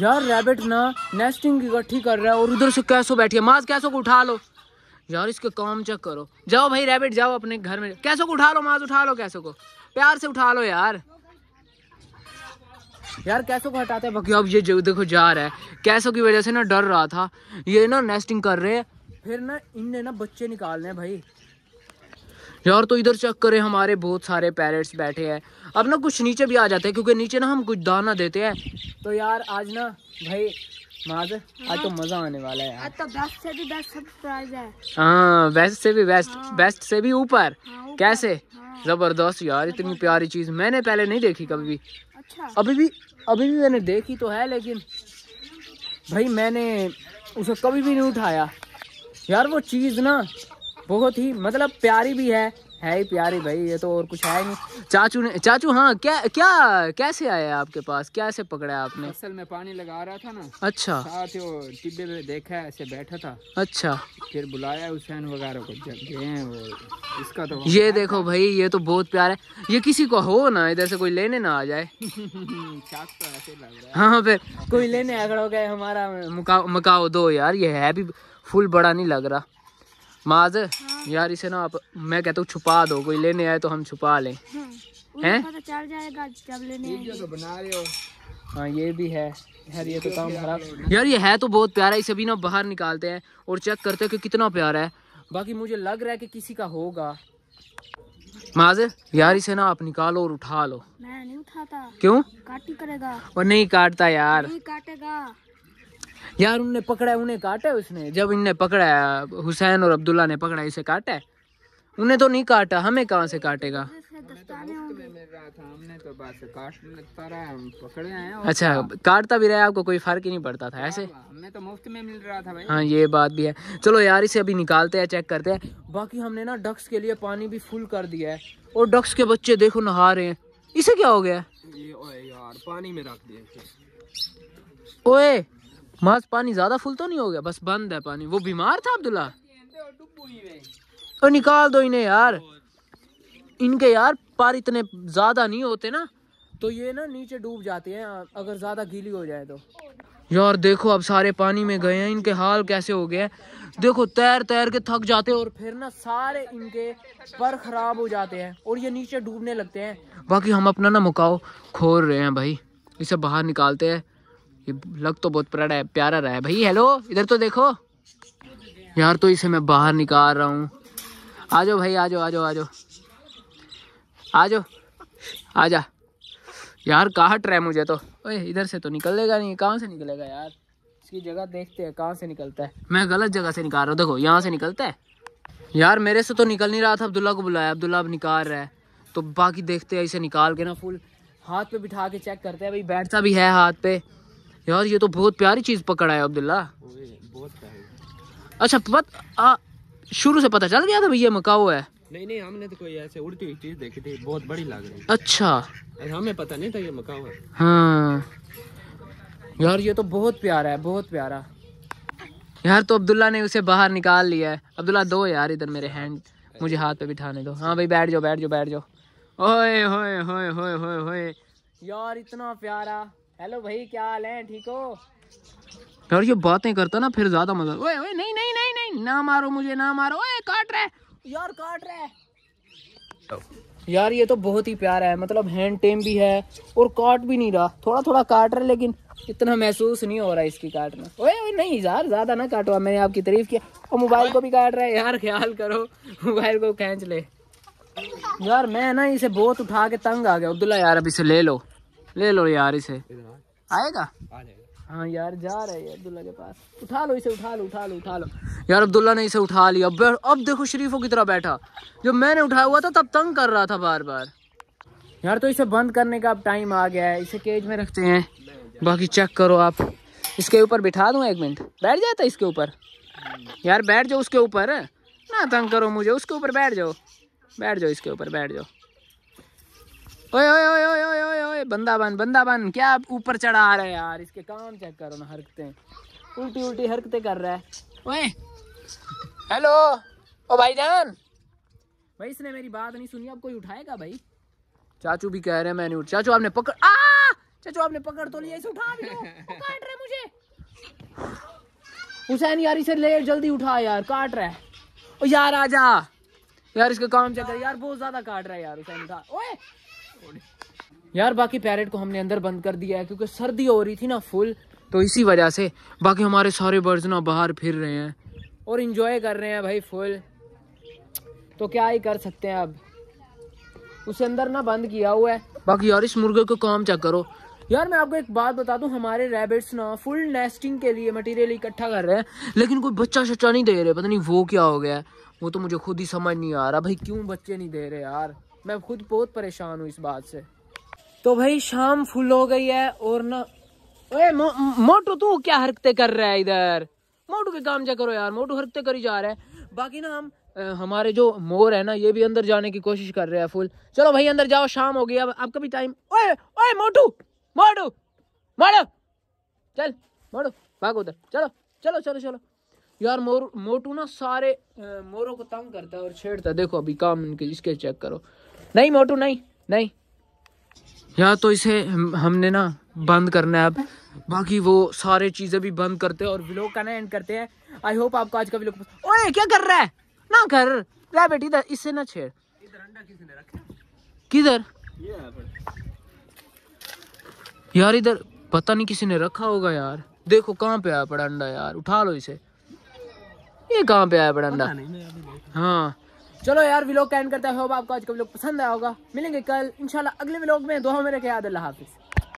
यार रैबिट ना नेस्टिंग इकट्ठी कर रहा है और उधर से कैसो बैठ गया माज कैसो को उठा लो यार इसके काम चेक करो जाओ भाई रैबिट जाओ अपने घर में कैसो को उठा लो माज उठा लो कैसो को प्यार से उठा लो यार यार कैसो को हटाते हैं बाकी अब ये जो देखो जा रहा है कैसो की वजह से ना डर रहा था ये ना नेस्टिंग कर रहे हैं फिर ना इनने ना बच्चे निकालने हैं भाई यार तो इधर चेक करें हमारे बहुत सारे पैरेट्स बैठे हैं अब ना कुछ नीचे भी आ जाते हैं क्योंकि नीचे ना हम कुछ दाना देते हैं तो यार आज ना भाई माज आज तो मजा आने वाला है तो बेस्ट से भी बेस्ट है हाँ बेस्ट से भी बेस्ट हाँ। बेस्ट से भी ऊपर हाँ, कैसे हाँ। जबरदस्त यार इतनी प्यारी चीज मैंने पहले नहीं देखी कभी भी अच्छा अभी भी अभी भी मैंने देखी तो है लेकिन भाई मैंने उसे कभी भी नहीं उठाया यार वो चीज़ ना बहुत ही मतलब प्यारी भी है है ही प्यारी भाई ये तो और कुछ है नहीं चाचू ने चाचू हाँ क्या क्या कैसे आया आपके पास कैसे पकड़ा आपने असल में पानी लगा रहा था ना अच्छा साथ वो टिब्बे में देखा ऐसे बैठा था अच्छा फिर बुलाया हुसैन वगैरह को गए वो इसका तो ये देखो भाई ये तो बहुत प्यारा है ये किसी को हो ना इधर से कोई लेने ना आ जाए तो हाँ फिर कोई लेने अगड़ हो गए हमारा मकाओ दो यार ये है भी फुल बड़ा नहीं लग रहा माज हाँ। यार इसे ना आप मैं कहता हूँ छुपा दो कोई लेने आए तो हम छुपा लें हम्म, हैं हाँ ये भी है यार ये तो काम खराब यार ये है तो बहुत प्यारा इसे भी ना बाहर निकालते हैं और चेक करते हैं कि कितना प्यारा है बाकी मुझे लग रहा है कि किसी का होगा माज यार इसे ना आप निकालो और उठा लो मैं नहीं उठाता क्यों काटी करेगा और नहीं काटता यार नहीं काटेगा यार उनने पकड़ा उन्हें काटा है उसने जब इनने पकड़ा हुसैन और अब्दुल्ला ने पकड़ा इसे काटा है उन्हें तो नहीं काटा हमें कहाँ से काटेगा अच्छा काटता भी रहा आपको कोई फर्क ही नहीं पड़ता था ऐसे हमने तो मुफ्त में मिल रहा था भाई हाँ ये बात भी है चलो यार इसे अभी निकालते हैं चेक करते हैं बाकी हमने ना डक्स के लिए पानी भी फुल कर दिया है और डक्स के बच्चे देखो नहा रहे हैं इसे क्या हो गया ये ओए यार पानी में रख दिया ओए माज पानी ज्यादा फुल तो नहीं हो गया बस बंद है पानी वो बीमार था अब्दुल्ला तो निकाल दो इन्हें यार इनके यार पार इतने ज्यादा नहीं होते ना तो ये ना नीचे डूब जाते हैं अगर ज्यादा गीली हो जाए तो यार देखो अब सारे पानी में गए हैं इनके हाल कैसे हो गए हैं देखो तैर तैर के थक जाते हैं और फिर ना सारे इनके पर खराब हो जाते हैं और ये नीचे डूबने लगते हैं बाकी हम अपना ना मुकाओ खोल रहे हैं भाई इसे बाहर निकालते हैं ये लग तो बहुत प्यारा है प्यारा रहा है भाई हेलो इधर तो देखो यार तो इसे मैं बाहर निकाल रहा हूँ आ जाओ भाई आ जाओ आ जाओ आ जाओ आ जाओ आ जा यार काट रहा है मुझे तो ओए इधर से तो निकलेगा नहीं कहाँ से निकलेगा यार इसकी जगह देखते हैं कहाँ से निकलता है मैं गलत जगह से निकाल रहा हूँ देखो यहाँ से निकलता है यार मेरे से तो निकल नहीं रहा था अब्दुल्ला को बुलाया अब्दुल्ला अब निकाल रहा है तो बाकी देखते हैं इसे निकाल के ना फुल हाथ पे बिठा के चेक करते हैं भाई बैठता भी है हाथ पे यार ये तो बहुत प्यारी चीज़ पकड़ा है अब्दुल्ला अच्छा पत आ, शुरू से पता चल गया था भैया मकाओ है नहीं नहीं हमने तो कोई ऐसे उड़ती हुई चीज़ देखी थी बहुत बड़ी लग रही है अच्छा हमें पता नहीं था ये मकाओ है हाँ यार ये तो बहुत प्यारा है बहुत प्यारा यार तो अब्दुल्ला ने उसे बाहर निकाल लिया है अब्दुल्ला दो यार इधर मेरे हैंड मुझे हाथ पे बिठाने दो हाँ भाई बैठ जाओ बैठ जाओ बैठ जाओ ओए होए होए होए होए होए यार इतना प्यारा हेलो भाई क्या हाल है ठीक हो यार ये बातें करता ना फिर ज्यादा मजा ओए ओए नहीं नहीं नहीं नहीं ना मारो मुझे ना मारो ओए काट रहा है यार काट रहे यार ये तो बहुत ही प्यारा है मतलब हैंड टेम भी है और काट भी नहीं रहा थोड़ा थोड़ा काट रहा है लेकिन इतना महसूस नहीं हो रहा इसकी काटना ओए ओए नहीं यार ज्यादा ना काटो मैंने आपकी तारीफ किया और मोबाइल को भी काट रहा है यार ख्याल करो मोबाइल को खींच ले यार मैं ना इसे बहुत उठा के तंग आ गया अब्दुल्ला यार अब इसे ले लो ले लो यार इसे आएगा हाँ यार जा रहे है अब्दुल्ला के पास उठा लो इसे उठा लो उठा लो उठा लो यार अब्दुल्ला ने इसे उठा लिया अब अब देखो शरीफों की तरह बैठा जब मैंने उठाया हुआ था तब तंग कर रहा था बार बार यार तो इसे बंद करने का अब टाइम आ गया है इसे केज में रखते हैं बाकी चेक करो आप इसके ऊपर बिठा दूँ एक मिनट बैठ जाता इसके ऊपर यार बैठ जाओ उसके ऊपर ना तंग करो मुझे उसके ऊपर बैठ जाओ बैठ जाओ इसके ऊपर बैठ जाओ ओए ओए ओए ओए ओए ओए ओए बंदा बन बंदा बन क्या ऊपर चढ़ा आ रहा है यार इसके काम चेक करो ना हरकतें उल्टी उल्टी हरकतें कर रहा है ओए हेलो ओ भाई जान भाई इसने मेरी बात नहीं सुनी अब कोई उठाएगा भाई चाचू भी कह रहे हैं मैंने उठ चाचू आपने पकड़ आ चाचू आपने पकड़ तो लिया इसे उठा भी लो काट रहे मुझे हुसैन यार इसे ले जल्दी उठा यार काट रहा है ओ यार आजा यार इसका काम चेक कर यार बहुत ज्यादा काट रहा है यार हुसैन का ओए यार बाकी पैरेट को हमने अंदर बंद कर दिया है क्योंकि सर्दी हो रही थी ना फुल तो इसी वजह से बाकी हमारे सारे बर्ड्स ना बाहर फिर रहे हैं और इन्जॉय कर रहे हैं भाई फुल तो क्या ही कर सकते हैं अब उसे अंदर ना बंद किया हुआ है बाकी यार इस मुर्गे को काम चेक करो यार मैं आपको एक बात बता दूं हमारे रैबिट्स ना फुल नेस्टिंग के लिए मटेरियल इकट्ठा कर रहे हैं लेकिन कोई बच्चा शच्चा नहीं दे रहे पता नहीं वो क्या हो गया है वो तो मुझे खुद ही समझ नहीं आ रहा भाई क्यों बच्चे नहीं दे रहे यार मैं खुद बहुत परेशान हूँ इस बात से तो भाई शाम फुल हो गई है और ना ओए मो, मोटू तू क्या हरकते कर रहा है इधर मोटू के काम जा करो यार मोटू कर करी जा रहे है बाकी ना हम हमारे जो मोर है ना ये भी अंदर जाने की कोशिश कर रहे हैं फुल चलो भाई अंदर जाओ शाम हो गई अब आपका भी टाइम ओए ओए मोटू मोटू मोटू चल मोटू भागो उधर चलो चलो चलो चलो यार मोर मोटू ना सारे मोरों को तंग करता है और छेड़ता है देखो अभी काम इनके इसके चेक करो नहीं मोटू नहीं नहीं या तो इसे हमने ना बंद करना है अब बाकी वो सारे चीज़ें भी बंद करते हैं और व्लॉग का ना एंड करते हैं आई होप आपको आज का व्लॉग ओए क्या कर रहा है ना कर रहा बेटी इधर इससे ना छेड़ किधर यार इधर पता नहीं किसी ने रखा होगा यार देखो कहाँ पे आया पड़ा अंडा यार उठा लो इसे ये कहाँ पे आया बड़ा हाँ चलो यार व्लॉग का एंड है आपको आज का व्लॉग पसंद आया होगा मिलेंगे कल इंशाल्लाह अगले व्लॉग में दोहा मेरे ख्याल याद अल्लाह हाफिज़